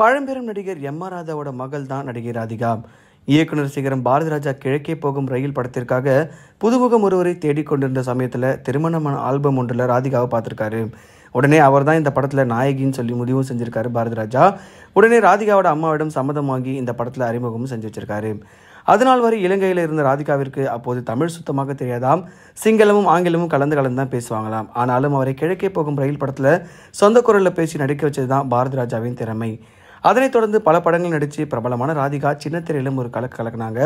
பழம்பெரும் நடிகர் M R ராதாவோட மகள் தான் நடிகை ராதிகா இயக்குனர் சிகரம் பாரதிராஜா கிழக்கே போகும் ரயில் படத்திற்காக புதுமுகம் ஒருவரை தேடிக்கொண்டிருந்த சமயத்தில் திருமணமான ஆல்பம் ஒன்றில் ராதிகாவை பார்த்துருக்காரு உடனே அவர் தான் இந்த படத்தில் நாயகின்னு சொல்லி முடிவும் செஞ்சுருக்காரு பாரதிராஜா உடனே ராதிகாவோட அம்மாவிடம் சம்மதம் வாங்கி இந்த படத்தில் அறிமுகமும் செஞ்சு வச்சிருக்காரு அதனால் வரை இலங்கையில் இருந்த ராதிகாவிற்கு அப்போது தமிழ் சுத்தமாக தெரியாதாம் சிங்களமும் ஆங்கிலமும் கலந்து கலந்து தான் பேசுவாங்களாம் ஆனாலும் அவரை கிழக்கே போகும் ரயில் படத்தில் சொந்த குரலில் பேசி நடிக்க வச்சது தான் பாரதிராஜாவின் திறமை அதனைத் தொடர்ந்து பல படங்கள் நடித்து பிரபலமான ராதிகா சின்னத்திரையிலும் ஒரு கலக்கு கலக்குனாங்க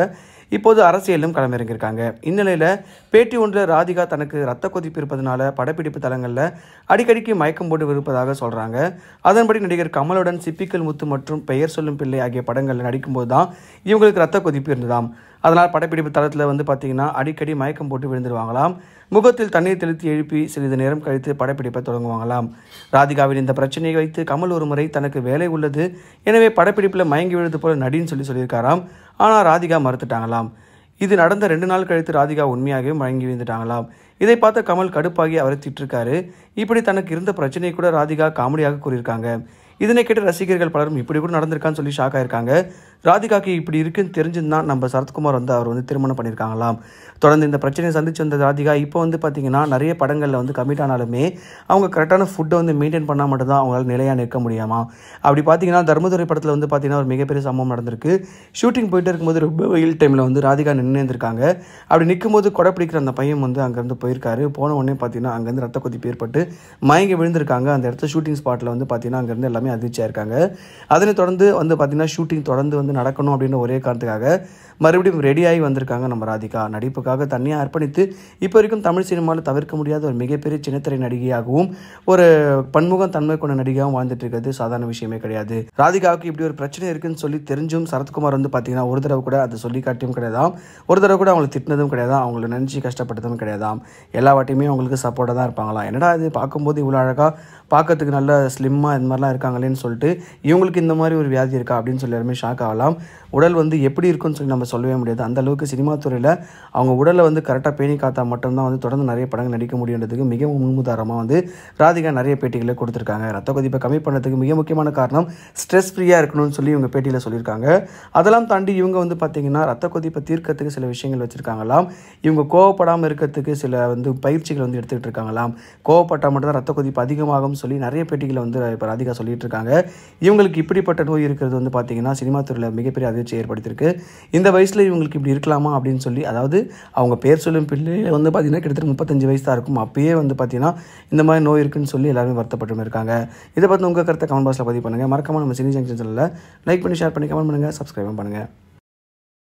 இப்போது அரசியலும் களமிறங்கியிருக்காங்க இந்நிலையில் பேட்டி ஒன்றில் ராதிகா தனக்கு ரத்த கொதிப்பு இருப்பதனால படப்பிடிப்பு தளங்களில் அடிக்கடிக்கு மயக்கம் போட்டு விருப்பதாக சொல்கிறாங்க அதன்படி நடிகர் கமலுடன் சிப்பிக்கல் முத்து மற்றும் பெயர் சொல்லும் பிள்ளை ஆகிய படங்களில் நடிக்கும்போது தான் இவங்களுக்கு ரத்த கொதிப்பு இருந்ததாம் அதனால் படப்பிடிப்பு தளத்தில் வந்து பார்த்திங்கன்னா அடிக்கடி மயக்கம் போட்டு விழுந்துருவாங்களாம் முகத்தில் தண்ணீர் தெளித்து எழுப்பி சிறிது நேரம் கழித்து படப்பிடிப்பை தொடங்குவாங்களாம் ராதிகாவின் இந்த பிரச்சனையை வைத்து கமல் ஒரு முறை தனக்கு வேலை உள்ளது எனவே படப்பிடிப்பில் மயங்கி விழுது போல நடின்னு சொல்லி சொல்லியிருக்காராம் ஆனால் ராதிகா மறுத்துட்டாங்களாம் இருந்திருந்தாங்களாம் இது நடந்த ரெண்டு நாள் கழித்து ராதிகா உண்மையாகவே மயங்கி விழுந்துட்டாங்களாம் இதை பார்த்த கமல் கடுப்பாகி அவரை திட்டிருக்காரு இப்படி தனக்கு இருந்த பிரச்சனையை கூட ராதிகா காமெடியாக கூறியிருக்காங்க இதனை கேட்டு ரசிகர்கள் பலரும் இப்படி கூட நடந்திருக்கான்னு சொல்லி ஷாக் ஆயிருக்காங்க ராதிகாக்கு இப்படி இருக்குன்னு தெரிஞ்சுருந்தால் நம்ம சரத்குமார் வந்து அவர் வந்து திருமணம் பண்ணியிருக்காங்களாம் தொடர்ந்து இந்த பிரச்சனையை சந்திச்சு வந்த ராதிகா இப்போ வந்து பார்த்திங்கன்னா நிறைய படங்களில் வந்து கம்மிட் ஆனாலுமே அவங்க கரெக்டான ஃபுட்டை வந்து மெயின்டைன் பண்ணால் மட்டும்தான் அவங்களால் நிலையாக நிற்க முடியாமா அப்படி பார்த்தீங்கன்னா தர்மதுரை படத்தில் வந்து பார்த்திங்கன்னா ஒரு மிகப்பெரிய சம்பவம் நடந்திருக்கு ஷூட்டிங் போயிட்டு இருக்கும்போது ரொம்ப வெயில் டைமில் வந்து ராதிகா நின்று இருந்திருக்காங்க அப்படி நிற்கும் போது கொடை பிடிக்கிற அந்த பையன் வந்து அங்கேருந்து போயிருக்காரு போன உடனே பார்த்தீங்கன்னா அங்கேருந்து ரத்த கொதிப்பு ஏற்பட்டு மயங்கி விழுந்திருக்காங்க அந்த இடத்துல ஷூட்டிங் ஸ்பாட்டில் வந்து பார்த்தீங்கன்னா அங்கேருந்து எல்லாமே அதிர்ச்சியாக இருக்காங்க அதனை தொடர்ந்து வந்து பார்த்திங்கன்னா ஷூட்டிங் தொடர்ந்து வந்து வந்து நடக்கணும் அப்படின்னு ஒரே காரணத்துக்காக மறுபடியும் ரெடியாகி வந்திருக்காங்க நம்ம ராதிகா நடிப்புக்காக தனியாக அர்ப்பணித்து இப்போ வரைக்கும் தமிழ் சினிமாவில் தவிர்க்க முடியாத ஒரு மிகப்பெரிய சின்னத்திரை நடிகையாகவும் ஒரு பன்முகம் தன்மை கொண்ட நடிகையாகவும் வாழ்ந்துட்டு இருக்கிறது சாதாரண விஷயமே கிடையாது ராதிகாவுக்கு இப்படி ஒரு பிரச்சனை இருக்குன்னு சொல்லி தெரிஞ்சும் சரத்குமார் வந்து பார்த்தீங்கன்னா ஒரு தடவை கூட அதை சொல்லி காட்டியும் கிடையாது ஒரு தடவை கூட அவங்களை திட்டினதும் கிடையாது அவங்கள நினச்சி கஷ்டப்பட்டதும் கிடையாதாம் எல்லா வாட்டியுமே அவங்களுக்கு சப்போர்ட்டாக தான் இருப்பாங்களாம் என்னடா இது பார்க்கும்போது இவ்வளோ அழகாக பார்க்கறதுக்கு நல்ல ஸ்லிம்மாக இந்த மாதிரிலாம் இருக்காங்களேன்னு சொல்லிட்டு இவங்களுக்கு இந்த மாதிரி ஒரு வியாதி இருக்கா அப்படின்னு சொல்லி எல்லாருமே ஷாக் ஆகலாம் பார்க்கலாம் உடல் வந்து எப்படி இருக்குன்னு சொல்லி நம்ம சொல்லவே முடியாது அந்த அளவுக்கு சினிமா துறையில் அவங்க உடலை வந்து கரெக்டாக பேணி காத்தா மட்டும்தான் வந்து தொடர்ந்து நிறைய படங்கள் நடிக்க முடியுன்றதுக்கு மிகவும் முன்முதாரணமாக வந்து ராதிகா நிறைய பேட்டிகளை கொடுத்துருக்காங்க ரத்த கொதிப்பை கம்மி பண்ணுறதுக்கு மிக முக்கியமான காரணம் ஸ்ட்ரெஸ் ஃப்ரீயாக இருக்கணும்னு சொல்லி இவங்க பேட்டியில் சொல்லியிருக்காங்க அதெல்லாம் தாண்டி இவங்க வந்து பார்த்திங்கன்னா ரத்த கொதிப்பை தீர்க்கறதுக்கு சில விஷயங்கள் வச்சுருக்காங்களாம் இவங்க கோவப்படாமல் இருக்கிறதுக்கு சில வந்து பயிற்சிகள் வந்து எடுத்துக்கிட்டு இருக்காங்களாம் கோவப்பட்டால் மட்டும்தான் ரத்த கொதிப்பு அதிகமாகும் சொல்லி நிறைய பேட்டிகளை வந்து இப்போ ராதிகா சொல்லிட்டு இருக்காங்க இவங்களுக்கு இப்படிப்பட்ட நோய் இருக்கிறது வந்து பார்த்திங்கன்னா சினிமா துறையில் மிகப்பெரிய அதிர்ச்சி ஏற்படுத்தியிருக்கு இந்த வயசில் இவங்களுக்கு இப்படி இருக்கலாமா அப்படின்னு சொல்லி அதாவது அவங்க பேர் சொல்லும் பிள்ளையில வந்து பார்த்திங்கன்னா கிட்டத்தட்ட முப்பத்தஞ்சு வயசு தான் இருக்கும் அப்பயே வந்து பார்த்திங்கன்னா இந்த மாதிரி நோய் இருக்குன்னு சொல்லி எல்லாருமே வருத்தப்பட்டு இருக்காங்க இதை பற்றி உங்கள் கருத்தை கமெண்ட் பாக்ஸில் பதிவு பண்ணுங்கள் மறக்காமல் நம்ம சினி ஜங்ஷன் சேனலில் லைக் பண்ணி ஷேர் பண்ணி கமெண்ட் பண்ணுங்கள் சப்ஸ்கிரைப் பண்ணுங்கள்